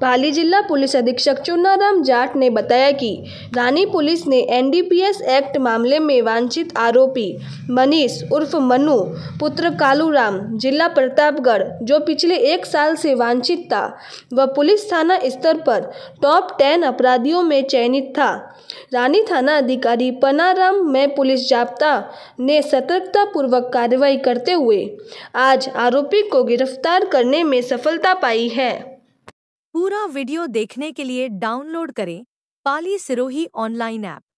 पाली जिला पुलिस अधीक्षक चुनाराम जाट ने बताया कि रानी पुलिस ने एनडीपीएस एक्ट मामले में वांछित आरोपी मनीष उर्फ मनु पुत्र कालूराम जिला प्रतापगढ़ जो पिछले एक साल से वांछित था वह वा पुलिस थाना स्तर पर टॉप टेन अपराधियों में चयनित था रानी थाना अधिकारी पनाराम में पुलिस जाप्ता ने सतर्कतापूर्वक कार्रवाई करते हुए आज आरोपी को गिरफ्तार करने में सफलता पाई है पूरा वीडियो देखने के लिए डाउनलोड करें पाली सिरोही ऑनलाइन ऐप